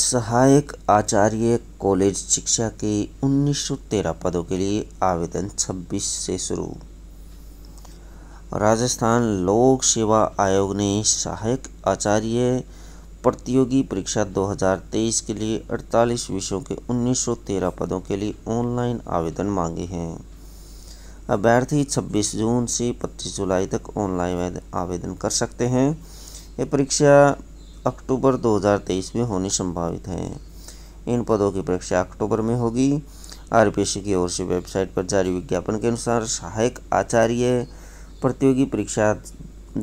सहायक आचार्य कॉलेज शिक्षा के 1913 पदों के लिए आवेदन 26 से शुरू राजस्थान लोक सेवा आयोग ने सहायक आचार्य प्रतियोगी परीक्षा 2023 के लिए 48 विषयों के 1913 पदों के लिए ऑनलाइन आवेदन मांगे हैं अभ्यर्थी 26 जून से 25 जुलाई तक ऑनलाइन आवेदन कर सकते हैं ये परीक्षा अक्टूबर 2023 में होनी संभावित है इन पदों की परीक्षा अक्टूबर में होगी आर की ओर से वेबसाइट पर जारी विज्ञापन के अनुसार सहायक आचार्य प्रतियोगी परीक्षा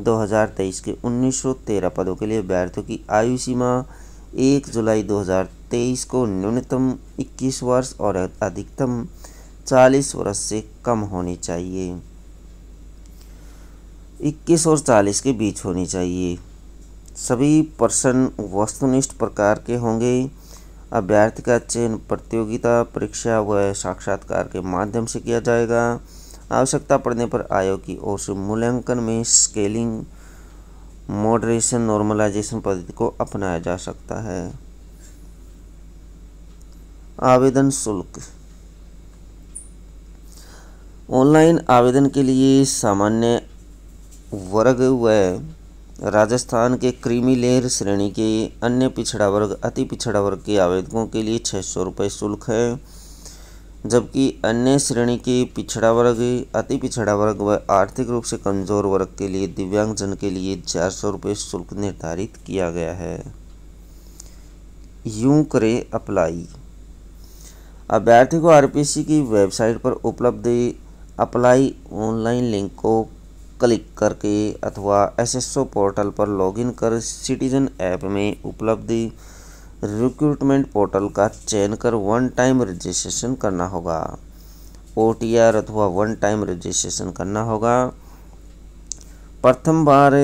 2023 के 1913 पदों के लिए अभ्यर्थियों की आयु सीमा 1 जुलाई 2023 को न्यूनतम 21 वर्ष और अधिकतम 40 वर्ष से कम होनी चाहिए 21 और 40 के बीच होनी चाहिए सभी प्रश्न वस्तुनिष्ठ प्रकार के होंगे अभ्यर्थी का चयन प्रतियोगिता परीक्षा व साक्षात्कार के माध्यम से किया जाएगा आवश्यकता पड़ने पर आयोग की ओर से मूल्यांकन में स्केलिंग मॉडरेशन नॉर्मलाइजेशन पद्धति को अपनाया जा सकता है आवेदन शुल्क ऑनलाइन आवेदन के लिए सामान्य वर्ग व राजस्थान के क्रीमी लेयर श्रेणी के अन्य पिछड़ा वर्ग अति पिछड़ा वर्ग के आवेदकों के लिए छः सौ रुपये शुल्क है जबकि अन्य श्रेणी के पिछड़ा वर्ग अति पिछड़ा वर्ग व आर्थिक रूप से कमज़ोर वर्ग के लिए दिव्यांगजन के लिए चार सौ रुपये शुल्क निर्धारित किया गया है यूं करें अप्लाई अभ्यर्थी को आरपीसी की वेबसाइट पर उपलब्ध अप्लाई ऑनलाइन लिंक को क्लिक करके अथवा एसएसओ पोर्टल पर लॉगिन कर सिटीजन ऐप में उपलब्ध रिक्रूटमेंट पोर्टल का चयन कर वन टाइम रजिस्ट्रेशन करना होगा ओ अथवा वन टाइम रजिस्ट्रेशन करना होगा प्रथम बार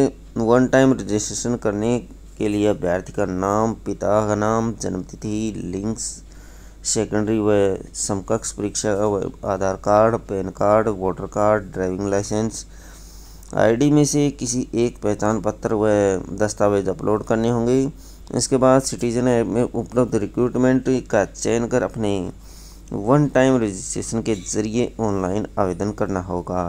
वन टाइम रजिस्ट्रेशन करने के लिए अभ्यर्थी का नाम पिता का नाम जन्मतिथि लिंक्स सेकेंडरी व समकक्ष परीक्षा Aadhaar card PAN card voter card driving licence ID में से किसी एक पहचान पत्र व दस्तावेज अपलोड करने होंगे इसके बाद सिटीजन ऐप में उपलब्ध रिक्रूटमेंट का चयन कर अपने वन टाइम रजिस्ट्रेशन के ज़रिए ऑनलाइन आवेदन करना होगा